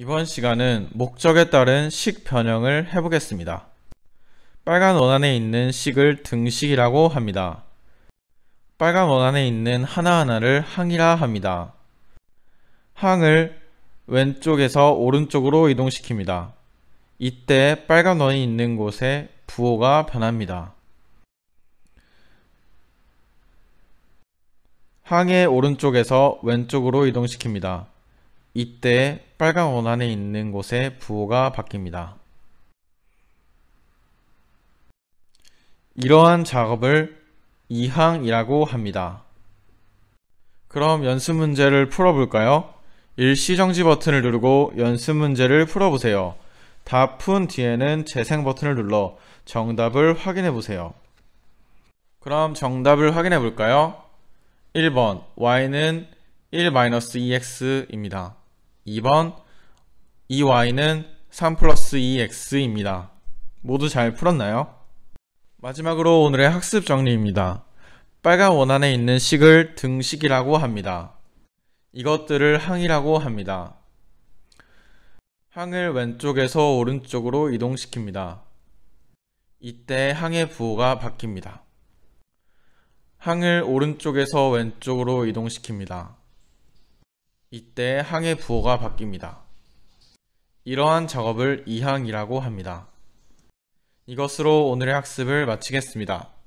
이번 시간은 목적에 따른 식 변형을 해보겠습니다. 빨간 원안에 있는 식을 등식이라고 합니다. 빨간 원안에 있는 하나하나를 항이라 합니다. 항을 왼쪽에서 오른쪽으로 이동시킵니다. 이때 빨간 원이 있는 곳에 부호가 변합니다. 항의 오른쪽에서 왼쪽으로 이동시킵니다. 이때 빨간 원 안에 있는 곳에 부호가 바뀝니다. 이러한 작업을 이항이라고 합니다. 그럼 연습 문제를 풀어볼까요? 일시정지 버튼을 누르고 연습 문제를 풀어보세요. 다 푼 뒤에는 재생 버튼을 눌러 정답을 확인해보세요. 그럼 정답을 확인해볼까요? 1번 y는 1-2x입니다. 2번 이 y는 3 플러스 2x입니다. 모두 잘 풀었나요? 마지막으로 오늘의 학습 정리입니다. 빨간 원 안에 있는 식을 등식이라고 합니다. 이것들을 항이라고 합니다. 항을 왼쪽에서 오른쪽으로 이동시킵니다. 이때 항의 부호가 바뀝니다. 항을 오른쪽에서 왼쪽으로 이동시킵니다. 이때 항의 부호가 바뀝니다. 이러한 작업을 이항이라고 합니다. 이것으로 오늘의 학습을 마치겠습니다.